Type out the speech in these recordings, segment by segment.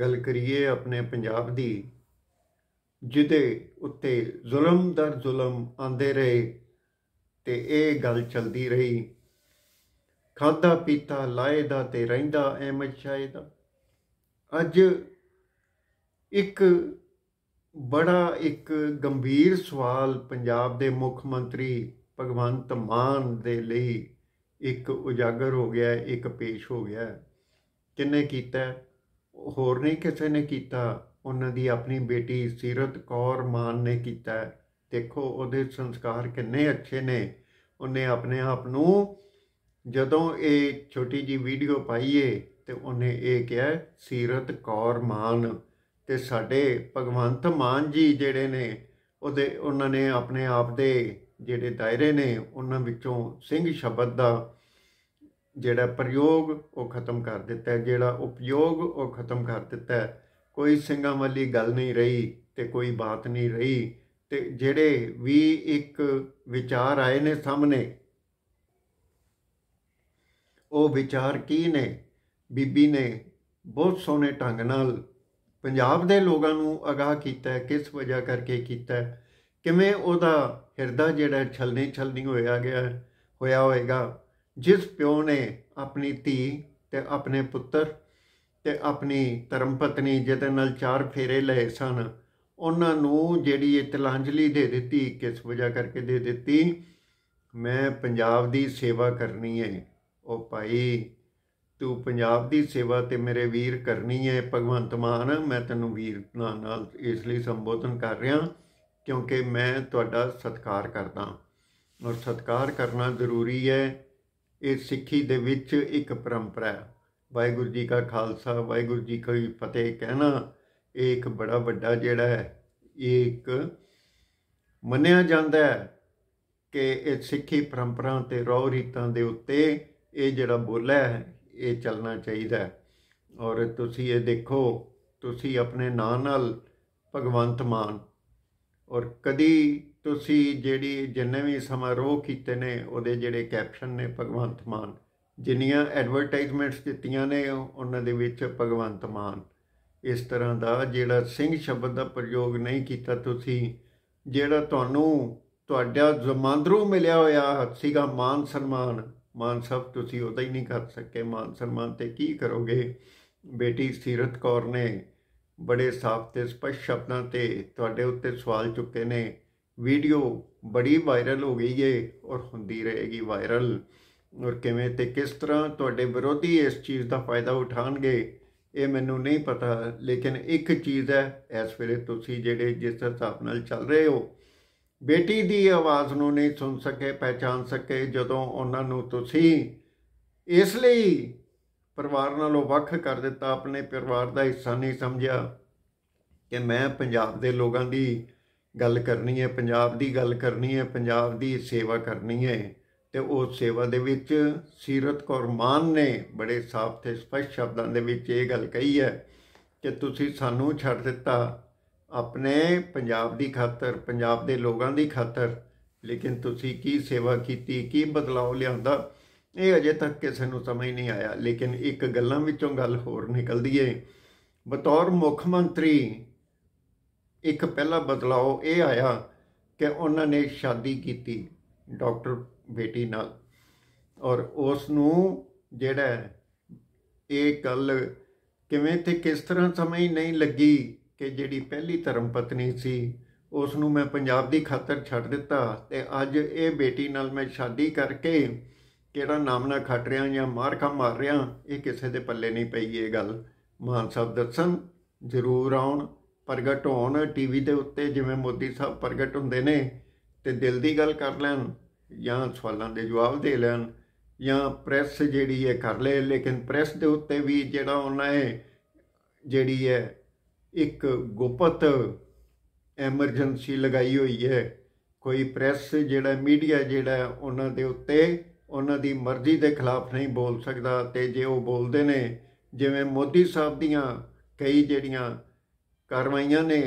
ਗੱਲ ਕਰੀਏ ਆਪਣੇ ਪੰਜਾਬ ਦੀ ਜਿਹਦੇ ਉੱਤੇ ਜ਼ੁਲਮ ਦਰ ਜ਼ੁਲਮ ਆਂਦੇ ਰਹੇ ਤੇ ਇਹ ਗੱਲ ਚਲਦੀ ਰਹੀ ਖਾਦਾ ਪੀਤਾ ਲਾਏ ਦਾ ਤੇ ਰਹਿੰਦਾ ਅਹਿਮਦ ਸ਼ਾਹ ਦਾ ਅੱਜ ਇੱਕ ਬੜਾ ਇੱਕ ਗੰਭੀਰ ਸਵਾਲ ਪੰਜਾਬ ਦੇ ਮੁੱਖ ਮੰਤਰੀ ਭਗਵੰਤ ਮਾਨ ਦੇ ਲਈ ਇੱਕ ਉਜਾਗਰ ਹੋ ਗਿਆ ਇੱਕ ਪੇਸ਼ ਹੋ ਗਿਆ ਕਿੰਨੇ ਕੀਤਾ ਹੋਰ ਨਹੀਂ ਕਿਸੇ ਨੇ ਕੀਤਾ ਉਹਨਾਂ ਦੀ ਆਪਣੀ ਬੇਟੀ ਸੀਰਤ ਕੌਰ ਮਾਨ ਨੇ ਕੀਤਾ ਦੇਖੋ ਉਹਦੇ ਸੰਸਕਾਰ ਕਿੰਨੇ ਅੱਛੇ ਨੇ ਉਹਨੇ ਆਪਣੇ ਆਪ ਨੂੰ ਜਦੋਂ ਇਹ ਛੋਟੀ ਜੀ ਵੀਡੀਓ ਪਾਈਏ ਤੇ ਉਹਨੇ ਇਹ ਕਿਹਾ ਸੀਰਤ ਕੌਰ ਮਾਨ ਤੇ ਸਾਡੇ ਭਗਵੰਤ ਮਾਨ ਜੀ ਜਿਹੜੇ ਨੇ ਉਹਦੇ ਉਹਨਾਂ ਨੇ ਆਪਣੇ ਆਪ ਦੇ ਜਿਹੜੇ ਦਾਇਰੇ ਨੇ ਉਹਨਾਂ ਵਿੱਚੋਂ ਸਿੰਘ ਸ਼ਬਦ ਦਾ ਜਿਹੜਾ ਪ੍ਰਯੋਗ ਉਹ ਖਤਮ ਕਰ ਦਿੱਤਾ ਜਿਹੜਾ ਉਪਯੋਗ ਉਹ ਖਤਮ ਕਰ ਦਿੱਤਾ ਕੋਈ ਸਿੰਘਾਂ ਵਾਲੀ ਗੱਲ ਨਹੀਂ ਰਹੀ ਤੇ ਕੋਈ ਬਾਤ ਨਹੀਂ ਰਹੀ ਤੇ ਜਿਹੜੇ ਵੀ ਇੱਕ ਵਿਚਾਰ ਆਏ ਨੇ ਸਾਹਮਣੇ ਉਹ ਵਿਚਾਰ ਕੀ ਨੇ ਬੀਬੀ ਨੇ ਬਹੁਤ ਸੋਹਣੇ ਢੰਗ ਨਾਲ ਪੰਜਾਬ ਦੇ ਲੋਕਾਂ ਨੂੰ ਅਗਾਹ ਕੀਤਾ ਕਿਸ ਵਜ੍ਹਾ ਕਰਕੇ ਕੀਤਾ ਕਿਵੇਂ ਉਹਦਾ ਹਿਰਦਾ ਜਿਹੜਾ ਛਲਨੇ ਛਲਨੀ ਹੋਇਆ ਗਿਆ ਹੋਇਆ ਹੋਏਗਾ ਜਿਸ ਪਿਓ ਨੇ ਆਪਣੀ ਧੀ ਤੇ ਆਪਣੇ ਪੁੱਤਰ ਤੇ ਆਪਣੀ ਧਰਮ ਪਤਨੀ ਜਿਹਦੇ ਨਾਲ ਚਾਰ ਫੇਰੇ ਲਏ ਸਨ ਉਹਨਾਂ ਨੂੰ ਜਿਹੜੀ ਇਹ ਤਲਾਂਜਲੀ ਦੇ ਦਿੱਤੀ ਕਿਸ ਵਜ੍ਹਾ ਕਰਕੇ ਦੇ ਦਿੱਤੀ ਮੈਂ ਪੰਜਾਬ ਦੀ ਸੇਵਾ ਕਰਨੀ ਹੈ ਉਹ ਭਾਈ ਤੂੰ ਪੰਜਾਬ ਦੀ ਸੇਵਾ ਤੇ ਮੇਰੇ ਵੀਰ ਕਰਨੀ ਹੈ ਭਗਵੰਤ ਮਾਨ ਮੈਂ ਤੈਨੂੰ ਵੀਰ ਨਾਲ ਇਸ ਲਈ ਸੰਬੋਧਨ ਕਰ ਰਿਹਾ ਕਿਉਂਕਿ ਮੈਂ ਤੁਹਾਡਾ ਸਤਿਕਾਰ ਕਰਦਾ ਔਰ ਸਤਿਕਾਰ ਕਰਨਾ ਜ਼ਰੂਰੀ ਹੈ ਇਹ ਸਿੱਖੀ ਦੇ ਵਿੱਚ ਇੱਕ ਪਰੰਪਰਾ ਹੈ ਵਾਹਿਗੁਰੂ ਜੀ ਕਾ ਖਾਲਸਾ ਵਾਹਿਗੁਰੂ ਜੀ ਕੀ ਫਤਿਹ ਕਹਿਣਾ ਇਹ ਇੱਕ ਬੜਾ ਵੱਡਾ ਜਿਹੜਾ ਹੈ ਇਹ ਇੱਕ ਮੰਨਿਆ ਜਾਂਦਾ ਹੈ ਕਿ ਇਹ ਸਿੱਖੀ ਪਰੰਪਰਾ ਤੇ ਰੌ ਰੀਤਾਂ ਦੇ ਉੱਤੇ ਇਹ ਜਿਹੜਾ ਬੋਲਿਆ ਹੈ ਇਹ ਚੱਲਣਾ ਚਾਹੀਦਾ ਹੈ ਔਰ ਤੁਸੀਂ ਇਹ ਦੇਖੋ ਤੁਸੀਂ ਆਪਣੇ ਨਾਂ ਨਾਲ ਭਗਵੰਤ ਮਾਨ ਔਰ ਕਦੀ ਤੁਸੀਂ ਜਿਹੜੀ ਜਿੰਨੇ ਵੀ ਸਮਾਰੋਹ ਕੀਤੇ ਨੇ ਉਹਦੇ ਜਿਹੜੇ ਕੈਪਸ਼ਨ ਨੇ ਭਗਵੰਤ ਮਾਨ ਜਿੰਨੀਆਂ ਐਡਵਰਟਾਈਜ਼ਮੈਂਟਸ ਦਿੱਤੀਆਂ ਨੇ ਉਹਨਾਂ ਦੇ ਵਿੱਚ ਭਗਵੰਤ ਮਾਨ ਇਸ ਤਰ੍ਹਾਂ ਦਾ ਜਿਹੜਾ ਸਿੰਘ ਸ਼ਬਦ ਦਾ ਪ੍ਰਯੋਗ ਨਹੀਂ ਕੀਤਾ ਤੁਸੀਂ ਜਿਹੜਾ ਤੁਹਾਨੂੰ ਤੁਹਾਡਾ ਜ਼ਮਾਂਦਰੂ ਮਿਲਿਆ ਹੋਇਆ ਸੀਗਾ ਮਾਨ ਸਨਮਾਨ ਮਾਨ ਸਭ ਤੁਸੀਂ ਉਹਦਾ ਹੀ ਨਹੀਂ ਕਰ ਸਕੇ ਮਾਨ ਸਨਮਾਨ ਤੇ ਕੀ ਕਰੋਗੇ ਬੇਟੀ ਸੀਰਤ ਕੌਰ ਨੇ ਬੜੇ ਸਾਫ਼ ਤੇ ਸਪਸ਼ਟ ਸ਼ਬਦਾਂ ਤੇ ਤੁਹਾਡੇ ਉੱਤੇ ਸਵਾਲ ਚੁੱਕੇ ਨੇ ਵੀਡੀਓ ਬੜੀ ਵਾਇਰਲ ਹੋ ਗਈ ਏ ਔਰ ਹੁੰਦੀ ਰਹੇਗੀ ਵਾਇਰਲ ਔਰ ਕਿਵੇਂ ਤੇ ਕਿਸ ਤਰ੍ਹਾਂ ਤੁਹਾਡੇ ਵਿਰੋਧੀ ਇਸ ਚੀਜ਼ ਦਾ ਫਾਇਦਾ ਉਠਾਣਗੇ ਇਹ ਮੈਨੂੰ ਨਹੀਂ ਪਤਾ ਲੇਕਿਨ ਇੱਕ ਚੀਜ਼ ਹੈ ਇਸ ਵੇਲੇ ਤੁਸੀਂ ਜਿਹੜੇ ਜਿਸ ਹਿਸਾਬ ਨਾਲ ਚੱਲ ਰਹੇ ਹੋ ਬੇਟੀ ਦੀ ਆਵਾਜ਼ ਨੂੰ ਨਹੀਂ ਸੁਣ ਸਕੇ ਪਛਾਣ ਸਕੇ ਜਦੋਂ ਉਹਨਾਂ ਨੂੰ ਤੁਸੀਂ ਇਸ ਲਈ ਪਰਿਵਾਰ ਨਾਲੋਂ ਵੱਖ ਕਰ ਦਿੱਤਾ ਆਪਣੇ ਪਰਿਵਾਰ ਦਾ ਹਿੱਸਾ ਨਹੀਂ ਸਮਝਿਆ ਕਿ ਮੈਂ ਪੰਜਾਬ ਦੇ ਲੋਕਾਂ ਦੀ ਗੱਲ ਕਰਨੀ ਹੈ ਪੰਜਾਬ ਦੀ ਗੱਲ ਕਰਨੀ ਹੈ ਪੰਜਾਬ ਦੀ ਸੇਵਾ ਕਰਨੀ ਹੈ ਤੇ ਉਸ ਸੇਵਾ ਦੇ ਵਿੱਚ ਸੀਰਤ ਕੌਰ ਮਾਨ ਨੇ ਬੜੇ ਸਾਫ਼ ਤੇ ਸਪਸ਼ਟ ਸ਼ਬਦਾਂ ਦੇ ਵਿੱਚ ਇਹ ਗੱਲ ਕਹੀ ਹੈ ਕਿ ਤੁਸੀਂ ਸਾਨੂੰ ਛੱਡ ਦਿੱਤਾ ਆਪਣੇ ਪੰਜਾਬ ਦੀ ਖਾਤਰ ਪੰਜਾਬ ਦੇ ਲੋਕਾਂ ਦੀ ਖਾਤਰ ਲੇਕਿਨ ਤੁਸੀਂ ਕੀ ਸੇਵਾ ਕੀਤੀ ਕੀ ਬਦਲਾਅ ਲਿਆਂਦਾ ਇਹ ਅਜੇ ਤੱਕ ਕਿਸੇ ਨੂੰ ਸਮਝ ਨਹੀਂ ਆਇਆ ਲੇਕਿਨ ਇੱਕ ਗੱਲਾਂ ਵਿੱਚੋਂ ਗੱਲ ਹੋਰ ਨਿਕਲਦੀ ਏ ਬਤੌਰ ਮੁੱਖ ਮੰਤਰੀ ਇੱਕ ਪਹਿਲਾ ਬਦਲਾਅ ਇਹ ਆਇਆ ਕਿ ਉਹਨਾਂ ਨੇ ਸ਼ਾਦੀ ਕੀਤੀ ਡਾਕਟਰ ਬੇਟੀ ਨਾਲ ਔਰ ਉਸ ਨੂੰ ਜਿਹੜਾ ਇਹ ਗੱਲ ਕਿਵੇਂ ਤੇ ਕਿਸ ਤਰ੍ਹਾਂ ਸਮਝ ਨਹੀਂ ਲੱਗੀ ਕਿ ਜਿਹੜੀ ਪਹਿਲੀ ਧਰਮ ਪਤਨੀ ਸੀ ਉਸ ਨੂੰ ਮੈਂ ਪੰਜਾਬ ਦੀ ਖਾਤਰ ਛੱਡ ਦਿੱਤਾ ਤੇ ਅੱਜ ਇਹ ਬੇਟੀ ਨਾਲ ਮੈਂ ਸ਼ਾਦੀ ਕਰਕੇ ਕਿਹੜਾ ਨਾਮ ਨਾ ਖੱਟ ਰਿਆਂ ਜਾਂ ਮਾਰ ਖਾ ਮਾਰ ਰਿਆਂ ਇਹ ਕਿਸੇ ਦੇ ਪੱਲੇ ਨਹੀਂ ਪਈ ਇਹ ਗੱਲ ਮਾਨ ਸਾਹਿਬ ਦਰਸ਼ਨ ਜ਼ਰੂਰ ਆਉਣ ਪ੍ਰਗਟ ਹੋਣ ਟੀਵੀ ਦੇ ਉੱਤੇ ਜਿਵੇਂ ਮੋਦੀ ਸਾਹਿਬ ਪ੍ਰਗਟ ਹੁੰਦੇ ਨੇ ਤੇ ਦਿਲ ਦੀ ਗੱਲ ਕਰ ਲੈਣ ਜਾਂ ਸਵਾਲਾਂ ਦੇ ਜਵਾਬ ਦੇ ਲੈਣ ਜਾਂ ਪ੍ਰੈਸ ਜਿਹੜੀ ਹੈ ਕਰ ਲੈ ਲੇਕਿਨ ਪ੍ਰੈਸ ਦੇ ਉੱਤੇ ਵੀ ਜਿਹੜਾ ਉਹਨਾਂ ਹੈ ਜਿਹੜੀ ਹੈ ਇੱਕ ਗੁਪਤ ਐਮਰਜੈਂਸੀ ਲਗਾਈ ਹੋਈ ਹੈ ਕੋਈ ਪ੍ਰੈਸ ਜਿਹੜਾ ਮੀਡੀਆ ਜਿਹੜਾ ਉਹਨਾਂ ਦੇ ਉੱਤੇ ਉਹਨਾਂ ਦੀ ਮਰਜ਼ੀ ਦੇ ਖਿਲਾਫ ਨਹੀਂ ਬੋਲ ਸਕਦਾ ਤੇ ਜੇ ਉਹ ਬੋਲਦੇ ਨੇ ਜਿਵੇਂ ਮੋਦੀ ਸਾਹਿਬ ਦੀਆਂ ਕਈ ਜਿਹੜੀਆਂ ਕਾਰਵਾਈਆਂ ਨੇ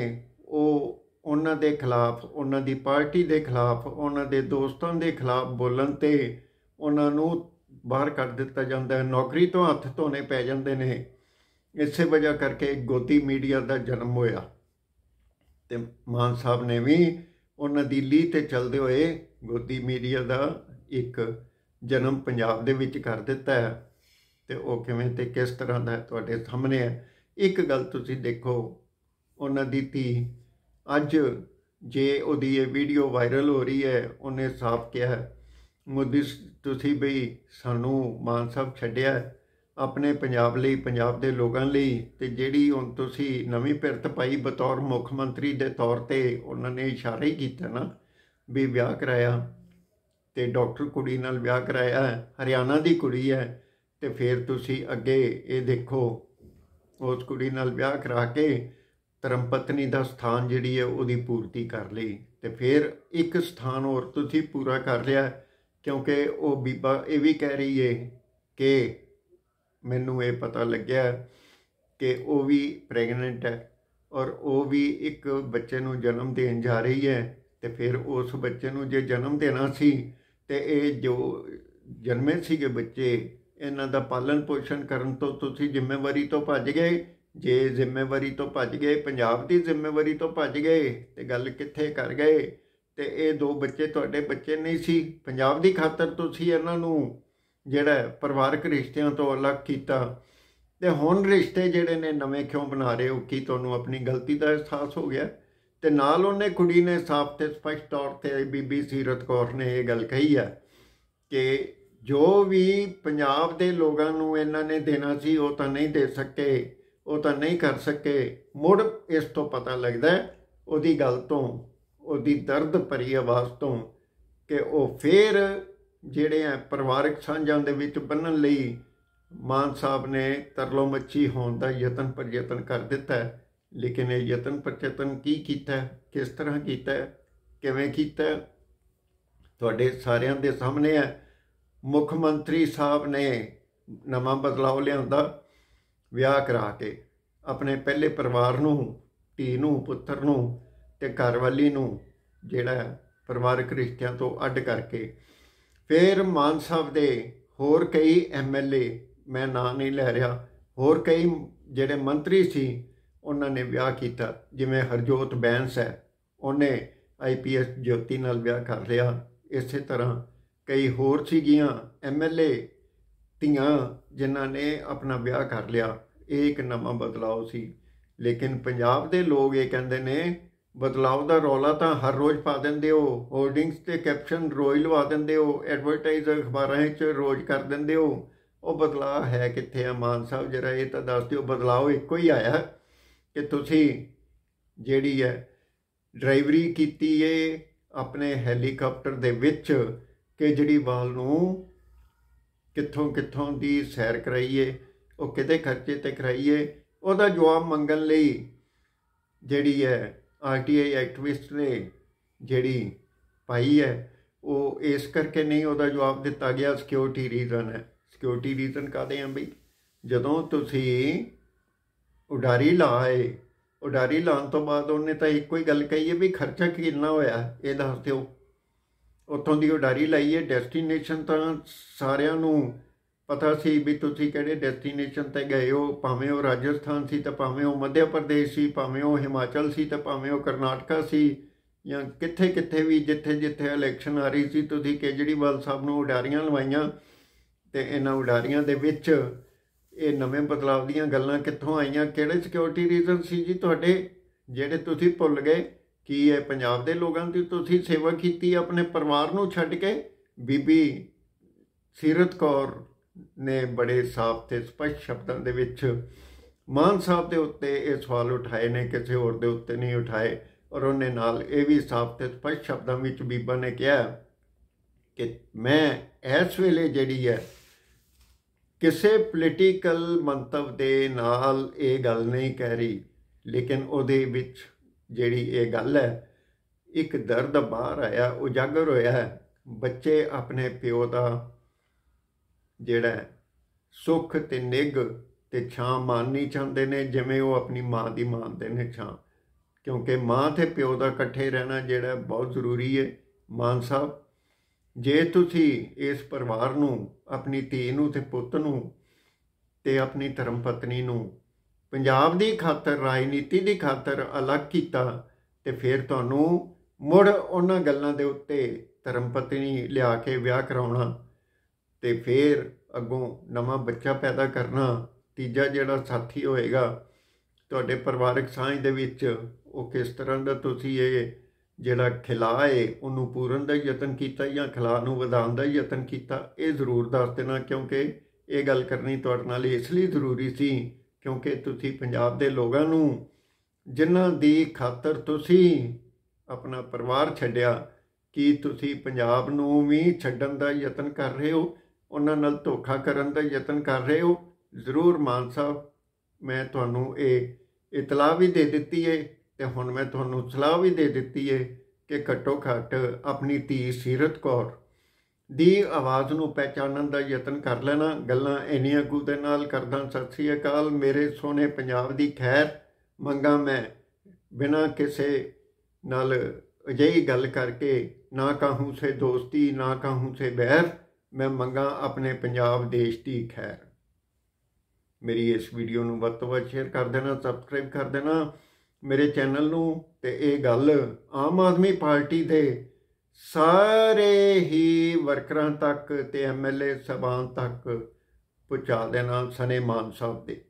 ਉਹ ਉਹਨਾਂ ਦੇ ਖਿਲਾਫ ਉਹਨਾਂ ਦੀ ਪਾਰਟੀ ਦੇ ਖਿਲਾਫ ਉਹਨਾਂ ਦੇ ਦੋਸਤਾਂ ਦੇ ਖਿਲਾਫ ਬੋਲਣ ਤੇ ਉਹਨਾਂ ਨੂੰ ਬਾਹਰ ਕਰ ਦਿੱਤਾ ਜਾਂਦਾ ਹੈ ਨੌਕਰੀ ਤੋਂ ਹੱਥ ਧੋਨੇ ਪੈ ਜਾਂਦੇ ਨੇ ਇਸੇ ਵਜ੍ਹਾ ਕਰਕੇ ਗੋਤੀ ਮੀਡੀਆ ਦਾ ਜਨਮ ਹੋਇਆ ਤੇ ਮਾਨ ਸਾਹਿਬ ਨੇ ਵੀ ਉਹਨਾਂ ਦੀ ਲੀਹ ਤੇ ਚੱਲਦੇ ਹੋਏ ਗੋਦੀ ਮੀਡੀਆ ਦਾ ਇੱਕ ਜਨਮ ਪੰਜਾਬ ਦੇ ਵਿੱਚ ਕਰ ਦਿੱਤਾ ਹੈ ਤੇ ਉਹ ਕਿਵੇਂ ਤੇ ਕਿਸ ਤਰ੍ਹਾਂ ਦਾ ਤੁਹਾਡੇ ਸਾਹਮਣੇ ਹੈ ਇੱਕ ਗੱਲ ਤੁਸੀਂ ਦੇਖੋ ਉਹਨਾਂ ਦੀ ਧੀ ਅੱਜ ਜੇ ਉਹਦੀ ਇਹ ਵੀਡੀਓ ਵਾਇਰਲ ਹੋ ਰਹੀ ਹੈ ਉਹਨੇ ਸਾਫ਼ ਕਿਹਾ ਮੋਦੀ ਤੁਸੀਂ ਵੀ ਸਾਨੂੰ ਮਾਨ ਸਾਹਿਬ ਛੱਡਿਆ ਆਪਣੇ ਪੰਜਾਬ ਲਈ ਪੰਜਾਬ ਦੇ ਲੋਕਾਂ ਲਈ ਤੇ ਜਿਹੜੀ ਹੁਣ ਤੁਸੀਂ ਨਵੀਂ ਪਿਰਤ ਪਾਈ ਬਤੌਰ ਮੁੱਖ ਮੰਤਰੀ ਦੇ ਤੌਰ ਤੇ ਉਹਨਾਂ ਨੇ ਇਸ਼ਾਰਾ ਹੀ ਕੀਤਾ ਨਾ ਵੀ ਵਿਆਹ ਕਰਾਇਆ ਤੇ ਡਾਕਟਰ ਕੁੜੀ ਨਾਲ ਵਿਆਹ ਕਰਾਇਆ ਹਰਿਆਣਾ ਦੀ ਕੁੜੀ ਹੈ ਤੇ ਫਿਰ ਤੁਸੀਂ ਅੱਗੇ ਇਹ ਦੇਖੋ ਉਸ ਕੁੜੀ ਨਾਲ ਵਿਆਹ ਕਰਾ ਕੇ ਧਰਮ ਪਤਨੀ ਦਾ ਸਥਾਨ ਜਿਹੜੀ ਹੈ ਉਹਦੀ ਪੂਰਤੀ ਕਰ ਲਈ ਤੇ ਫਿਰ ਇੱਕ ਸਥਾਨ ਹੋਰ ਤੁਸੀਂ ਪੂਰਾ ਕਰ ਲਿਆ ਕਿਉਂਕਿ ਉਹ ਬੀਬਾ ਇਹ ਵੀ ਕਹਿ ਰਹੀ ਏ ਕਿ ਮੈਨੂੰ ਇਹ ਪਤਾ ਲੱਗਿਆ ਕਿ ਉਹ ਵੀ ਪ੍ਰੈਗਨੈਂਟ ਹੈ ਔਰ ਉਹ ਵੀ ਇੱਕ ਬੱਚੇ ਨੂੰ ਜਨਮ ਦੇਣ ਜਾ ਰਹੀ ਹੈ ਤੇ ਫਿਰ ਉਸ ਬੱਚੇ ਨੂੰ ਜੇ ਜਨਮ ਦੇਣਾ ਸੀ ਤੇ ਇਹ ਜੋ ਜਨਮੇ ਸੀਗੇ ਬੱਚੇ ਇਹਨਾਂ ਦਾ ਪਾਲਣ ਪੋਸ਼ਣ ਕਰਨ ਤੋਂ ਤੁਸੀਂ ਜ਼ਿੰਮੇਵਾਰੀ ਤੋਂ ਭੱਜ ਗਏ ਜੇ ਜ਼ਿੰਮੇਵਾਰੀ ਤੋਂ ਭੱਜ ਗਏ ਪੰਜਾਬ ਦੀ ਜ਼ਿੰਮੇਵਾਰੀ ਤੋਂ ਭੱਜ ਗਏ ਤੇ ਗੱਲ ਕਿੱਥੇ ਕਰ ਗਏ ਤੇ ਇਹ ਦੋ ਬੱਚੇ ਤੁਹਾਡੇ ਬੱਚੇ ਨਹੀਂ ਸੀ ਪੰਜਾਬ ਦੀ ਖਾਤਰ ਤੁਸੀਂ ਇਹਨਾਂ ਨੂੰ ਜਿਹੜਾ ਪਰਿਵਾਰਕ ਰਿਸ਼ਤਿਆਂ ਤੋਂ ਅਲੱਗ ਕੀਤਾ ਤੇ ਹੁਣ ਰਿਸ਼ਤੇ ਜਿਹੜੇ ਨੇ ਨਵੇਂ ਕਿਉਂ ਬਣਾ ਰਹੇ ਹੋ ਕੀ ਤੁਹਾਨੂੰ ਆਪਣੀ ਗਲਤੀ ਦਾ ਅਹਿਸਾਸ ਹੋ ਗਿਆ ਤੇ ਨਾਲ ਉਹਨੇ ਕੁੜੀ ਨੇ ਸਾਫ਼ ਤੇ ਸਪਸ਼ਟ ਤੌਰ ਤੇ ਬੀਬੀ ਸੀਰਤ ਕੌਰ ਨੇ ਇਹ ਗੱਲ ਕਹੀ ਆ ਕਿ ਜੋ ਵੀ ਪੰਜਾਬ ਦੇ ਲੋਕਾਂ ਨੂੰ ਇਹਨਾਂ ਨੇ ਦੇਣਾ ਸੀ ਉਹ ਤਾਂ ਨਹੀਂ ਦੇ ਸਕੇ ਉਹ ਤਾਂ ਨਹੀਂ ਕਰ ਸਕੇ ਮੁੜ ਇਸ ਤੋਂ ਪਤਾ ਲੱਗਦਾ ਉਹਦੀ ਗੱਲ ਤੋਂ ਉਹਦੀ ਦਰਦ ਭਰੀ ਆਵਾਜ਼ ਤੋਂ ਕਿ ਉਹ ਫੇਰ ਜਿਹੜੇ ਆ ਪਰਿਵਾਰਕ ਸਾਂਝਾਂ ਦੇ ਵਿੱਚ ਬੰਨਣ ਲਈ ਮਾਨ ਸਾਹਿਬ ਨੇ ਤਰਲੋ ਮੱਛੀ ਹੋਣ ਦਾ ਯਤਨ ਪਰ ਯਤਨ ਕਰ ਦਿੱਤਾ ਲੇਕਿਨ ਇਹ ਯਤਨ ਪਰ ਯਤਨ ਕੀ ਕੀਤਾ ਕਿਸ ਤਰ੍ਹਾਂ ਕੀਤਾ ਕਿਵੇਂ ਕੀਤਾ ਤੁਹਾਡੇ ਸਾਰਿਆਂ ਦੇ ਸਾਹਮਣੇ ਹੈ ਮੁੱਖ ਮੰਤਰੀ ਸਾਹਿਬ ਨੇ ਨਵਾਂ ਬਦਲਾਅ ਲਿਆਉਂਦਾ ਵਿਆਹ ਕਰਾ ਕੇ ਆਪਣੇ ਪਹਿਲੇ ਪਰਿਵਾਰ ਨੂੰ ਧੀ ਨੂੰ ਪੁੱਤਰ ਨੂੰ ਤੇ ਘਰਵਾਲੀ ਨੂੰ ਜਿਹੜਾ ਪਰਿਵਾਰਕ ਰਿਸ਼ਤਿਆਂ ਤੋਂ ਅੱਡ ਕਰਕੇ ਫਿਰ ਮਾਨ ਸਾਹਿਬ ਦੇ ਹੋਰ ਕਈ ਐਮਐਲਏ ਮੈਂ ਨਾਂ ਨਹੀਂ ਲੈ ਰਿਹਾ ਹੋਰ ਕਈ ਜਿਹੜੇ ਮੰਤਰੀ ਸੀ ਉਹਨਾਂ ਨੇ ਵਿਆਹ ਕੀਤਾ ਜਿਵੇਂ ਹਰਜੋਤ ਬੈਂਸ ਹੈ ਉਹਨੇ ਆਈਪੀਐਸ ਜੋਤੀ ਨਾਲ ਵਿਆਹ ਕਰ ਲਿਆ ਇਸੇ ਤਰ੍ਹਾਂ ਕਈ ਹੋਰ ਸੀਗੀਆਂ ਐਮਐਲਏ ਧੀਆਂ ਜਿਨ੍ਹਾਂ ਨੇ ਆਪਣਾ ਵਿਆਹ ਕਰ ਲਿਆ ਇਹ ਇੱਕ ਨਵਾਂ ਬਦਲਾਅ ਸੀ ਲੇਕਿਨ ਪੰਜਾਬ ਦੇ ਲੋਕ ਇਹ ਕਹਿੰਦੇ ਨੇ ਬਦਲਾਅ ਦਾ ਰੌਲਾ ਤਾਂ ਹਰ ਰੋਜ਼ ਪਾ ਦਿੰਦੇ ਹੋ ਹੋਰਡਿੰਗਸ ਤੇ ਕੈਪਸ਼ਨ ਰੋਈ ਲਵਾ ਦਿੰਦੇ ਹੋ ਐਡਵਰਟਾਈਜ਼ਰ ਅਖਬਾਰਾਂ ਵਿੱਚ ਰੋਜ਼ ਕਰ ਦਿੰਦੇ ਹੋ ਉਹ ਬਦਲਾਅ ਹੈ ਕਿੱਥੇ ਆ ਮਾਨ ਸਾਹਿਬ ਜਰਾ ਇਹ ਤਾਂ ਦੱਸ ਦਿਓ ਬਦਲਾਅ ਇੱਕੋ ਹੀ ਆਇਆ ਕਿ ਤੁਸੀਂ ਜਿਹੜੀ ਹੈ ਡਰਾਈਵਰੀ ਕੀਤੀ ਏ ਆਪਣੇ ਹੈਲੀਕਾਪਟਰ ਦੇ ਵਿੱਚ ਕਿ ਜਿਹੜੀ ਨੂੰ ਕਿੱਥੋਂ ਕਿੱਥੋਂ ਦੀ ਸੈਰ ਕਰਾਈਏ ਉਹ ਕਿਤੇ ਖਰਚੇ ਤੇ ਕਰਾਈਏ ਉਹਦਾ ਜਵਾਬ ਮੰਗਣ ਲਈ ਜਿਹੜੀ ਹੈ ਆਰਟੀਆਈ ਐਕਟਿਵਿਸਟ ਨੇ ਜਿਹੜੀ ਪਾਈ ਹੈ ਉਹ ਇਸ ਕਰਕੇ ਨਹੀਂ ਉਹਦਾ ਜਵਾਬ ਦਿੱਤਾ ਗਿਆ ਸਿਕਿਉਰਿਟੀ ਰੀਜ਼ਨ ਹੈ ਸਿਕਿਉਰਿਟੀ ਰੀਜ਼ਨ ਕਾਦੇ ਆ ਬਈ ਜਦੋਂ ਤੁਸੀਂ ਉਡਾਰੀ ਲਾਏ ਉਡਾਰੀ ਲਾਉਣ ਤੋਂ ਬਾਅਦ ਉਹਨੇ ਤਾਂ ਇੱਕੋ ਹੀ ਗੱਲ ਕਹੀ ਹੈ ਵੀ ਖਰਚਾ ਕਿੰਨਾ ਹੋਇਆ ਇਹ ਦੱਸ ਦਿਓ ਉੱਥੋਂ ਦੀ ਉਡਾਰੀ ਲਈ ਹੈ ਡੈਸਟੀਨੇਸ਼ਨ ਤਾਂ ਸਾਰਿਆਂ ਨੂੰ ਪਤਾ ਸੀ ਵੀ ਤੁਸੀਂ ਕਿਹੜੇ ਡੈਸਟੀਨੇਸ਼ਨ ਤੇ ਗਏ ਹੋ ਭਾਵੇਂ ਉਹ ਰਾਜਸਥਾਨ ਸੀ ਤਾਂ ਭਾਵੇਂ ਉਹ ਮੱਧ ਪ੍ਰਦੇਸ਼ ਸੀ ਭਾਵੇਂ ਉਹ ਹਿਮਾਚਲ ਸੀ ਤਾਂ ਭਾਵੇਂ ਉਹ ਕਰਨਾਟਕਾ ਸੀ ਜਾਂ ਕਿੱਥੇ ਕਿੱਥੇ ਵੀ ਜਿੱਥੇ ਜਿੱਥੇ ਇਲੈਕਸ਼ਨ ਆ ਰਹੀ ਸੀ ਤੁਸੀਂ ਕੇਜਰੀਵਾਲ ਸਾਹਿਬ ਨੂੰ ਉਡਾਰੀਆਂ ਲਵਾਈਆਂ ਤੇ ਇਹਨਾਂ ਉਡਾਰੀਆਂ ਦੇ ਵਿੱਚ ਇਹ ਨਵੇਂ ਬਦਲਾਅ ਦੀਆਂ ਗੱਲਾਂ ਕਿੱਥੋਂ ਆਈਆਂ ਕਿਹੜੇ ਸਿਕਿਉਰਿਟੀ ਰੀਜ਼ਨ ਸੀ ਜੀ ਤੁਹਾਡੇ ਜਿਹੜੇ ਤੁਸੀਂ ਭੁੱਲ ਗਏ ਕੀ ਇਹ ਪੰਜਾਬ ਦੇ ਲੋਕਾਂ ਦੀ ਤੁਸੀਂ ਸੇਵਾ ਕੀਤੀ ਆਪਣੇ ਪਰਿਵਾਰ ਨੂੰ ਛੱਡ ਕੇ ਬੀਬੀ ਸਿਰਤ ਕੌਰ ਨੇ ਬੜੇ ਸਾਫ਼ ਤੇ ਸਪਸ਼ਟ ਸ਼ਬਦਾਂ ਦੇ ਵਿੱਚ ਮਾਨ ਸਾਹਿਬ ਦੇ ਉੱਤੇ ਇਹ ਸਵਾਲ ਉਠਾਏ ਨੇ ਕਿਸੇ ਹੋਰ ਦੇ ਉੱਤੇ ਨਹੀਂ ਉਠਾਏ ਔਰ ਉਹਨੇ ਨਾਲ ਇਹ ਵੀ ਸਾਫ਼ ਤੇ ਸਪਸ਼ਟ ਸ਼ਬਦਾਂ ਵਿੱਚ ਬੀਬਾ ਨੇ ਕਿਹਾ ਕਿ ਮੈਂ ਇਸ ਵੇਲੇ ਜਿਹੜੀ ਹੈ ਕਿਸੇ ਪੋਲੀਟੀਕਲ ਮੰਤਵ ਦੇ ਨਾਲ ਇਹ ਗੱਲ ਨਹੀਂ ਕਹਿ ਰਹੀ ਲੇਕਿਨ ਉਹਦੇ ਵਿੱਚ ਜਿਹੜੀ ਇਹ ਗੱਲ ਹੈ ਇੱਕ ਦਰਦ ਬਾਹਰ ਆਇਆ ਉਜਾਗਰ ਹੋਇਆ ਬੱਚੇ ਆਪਣੇ ਪਿਓ ਦਾ ਜਿਹੜਾ ਸੁੱਖ ਤੇ ਨਿਗ ਤੇ ਛਾਂ ਮਾਨਣੀ ਚਾਹੁੰਦੇ ਨੇ ਜਿਵੇਂ ਉਹ ਆਪਣੀ ਮਾਂ ਦੀ ਮਾਨਦੇ ਨੇ ਛਾਂ ਕਿਉਂਕਿ ਮਾਂ ਤੇ ਪਿਓ ਦਾ ਇਕੱਠੇ ਰਹਿਣਾ ਜਿਹੜਾ ਬਹੁਤ ਜ਼ਰੂਰੀ ਹੈ ਮਾਨ ਸਾਹਿਬ ਜੇ ਤੁਸੀਂ ਇਸ ਪਰਿਵਾਰ ਨੂੰ ਆਪਣੀ ਧੀ ਨੂੰ ਤੇ ਪੁੱਤ ਨੂੰ ਤੇ ਆਪਣੀ ਧਰਮ ਪਤਨੀ ਨੂੰ ਪੰਜਾਬ ਦੀ ਖਾਤਰ ਰਾਜਨੀਤੀ ਦੀ ਖਾਤਰ ਅਲੱਗ ਕੀਤਾ ਤੇ ਫਿਰ ਤੁਹਾਨੂੰ ਮੁੜ ਉਹਨਾਂ ਗੱਲਾਂ ਦੇ ਉੱਤੇ ਧਰਮਪਤਨੀ ਲਿਆ ਕੇ ਵਿਆਹ ਕਰਾਉਣਾ ਤੇ ਫਿਰ ਅੱਗੋਂ ਨਵਾਂ ਬੱਚਾ ਪੈਦਾ ਕਰਨਾ ਤੀਜਾ ਜਿਹੜਾ ਸਾਥੀ ਹੋਏਗਾ ਤੁਹਾਡੇ ਪਰਿਵਾਰਕ ਸਾਂਝ ਦੇ ਵਿੱਚ ਉਹ ਕਿਸ ਤਰ੍ਹਾਂ ਦਾ ਤੁਸੀਂ ਇਹ ਜਿਹੜਾ ਖਿਲਾਏ ਉਹਨੂੰ ਪੂਰਨ ਦਾ ਯਤਨ ਕੀਤਾ ਜਾਂ ਖਿਲਾ ਨੂੰ ਵਧਾਉਣ ਦਾ ਯਤਨ ਕੀਤਾ ਇਹ ਜ਼ਰੂਰ ਦੱਸ ਦੇਣਾ ਕਿਉਂਕਿ ਇਹ ਗੱਲ ਕਰਨੀ ਤੁਹਾਡੇ ਨਾਲ ਇਸ ਲਈ ਜ਼ਰੂਰੀ ਸੀ ਕਿਉਂਕਿ ਤੁਸੀਂ ਪੰਜਾਬ ਦੇ ਲੋਕਾਂ ਨੂੰ ਜਿਨ੍ਹਾਂ ਦੀ ਖਾਤਰ ਤੁਸੀਂ ਆਪਣਾ ਪਰਿਵਾਰ ਛੱਡਿਆ ਕੀ ਤੁਸੀਂ ਪੰਜਾਬ ਨੂੰ ਵੀ ਛੱਡਣ ਦਾ ਯਤਨ ਕਰ ਰਹੇ ਹੋ ਉਹਨਾਂ ਨਾਲ ਧੋਖਾ ਕਰਨ ਦਾ ਯਤਨ ਕਰ ਰਹੇ ਹੋ ਜ਼ਰੂਰ ਮਾਨ ਸਾਹਿਬ ਮੈਂ ਤੁਹਾਨੂੰ ਇਹ ਇਤਲਾਹ ਵੀ ਦੇ ਦਿੱਤੀ ਏ ਤੇ ਹੁਣ ਮੈਂ ਤੁਹਾਨੂੰ ਸਲਾਹ ਵੀ ਦੇ ਦਿੱਤੀ ਏ ਕਿ ਘੱਟੋ ਘੱਟ ਆਪਣੀ ਧੀ ਸੀਰਤ ਕੌਰ ਦੀ ਆਵਾਜ਼ ਨੂੰ ਪਹਿਚਾਨਣ ਦਾ ਯਤਨ ਕਰ ਲੈਣਾ ਗੱਲਾਂ ਇੰਨੀਆਂ ਕੁ ਦੇ ਨਾਲ ਕਰਦਾ ਸਤਿ ਸ੍ਰੀ ਅਕਾਲ ਮੇਰੇ ਸੋਨੇ ਪੰਜਾਬ ਦੀ ਖੈਰ ਮੰਗਾ ਮੈਂ ਬਿਨਾ ਕਿਸੇ ਨਾਲ ਅਜਿਹੀ ਗੱਲ ਕਰਕੇ ਨਾ ਕਾਹੂ ਸੇ ਦੋਸਤੀ ਨਾ ਕਾਹੂ ਸੇ ਬੈਰ ਮੈਂ ਮੰਗਾ ਆਪਣੇ ਪੰਜਾਬ ਦੇਸ਼ ਦੀ ਖੈਰ ਮੇਰੀ ਇਸ ਵੀਡੀਓ ਨੂੰ ਵੱਧ ਤੋਂ ਵੱਧ ਸ਼ੇਅਰ ਕਰ ਦੇਣਾ ਸਬਸਕ੍ਰਾਈਬ ਕਰ ਦੇਣਾ ਮੇਰੇ ਚੈਨਲ ਨੂੰ ਤੇ ਇਹ ਗੱਲ ਆਮ ਆਦਮੀ ਪਾਰਟੀ ਦੇ ਸਾਰੇ ਹੀ ਵਰਕਰਾਂ ਤੱਕ ਤੇ ਐਮਐਲਏ ਸਭਾਂ ਤੱਕ ਪਹੁੰਚਾ ਦੇਣਾ ਸਨੇ ਮਾਨ ਸਾਹਿਬ ਦੇ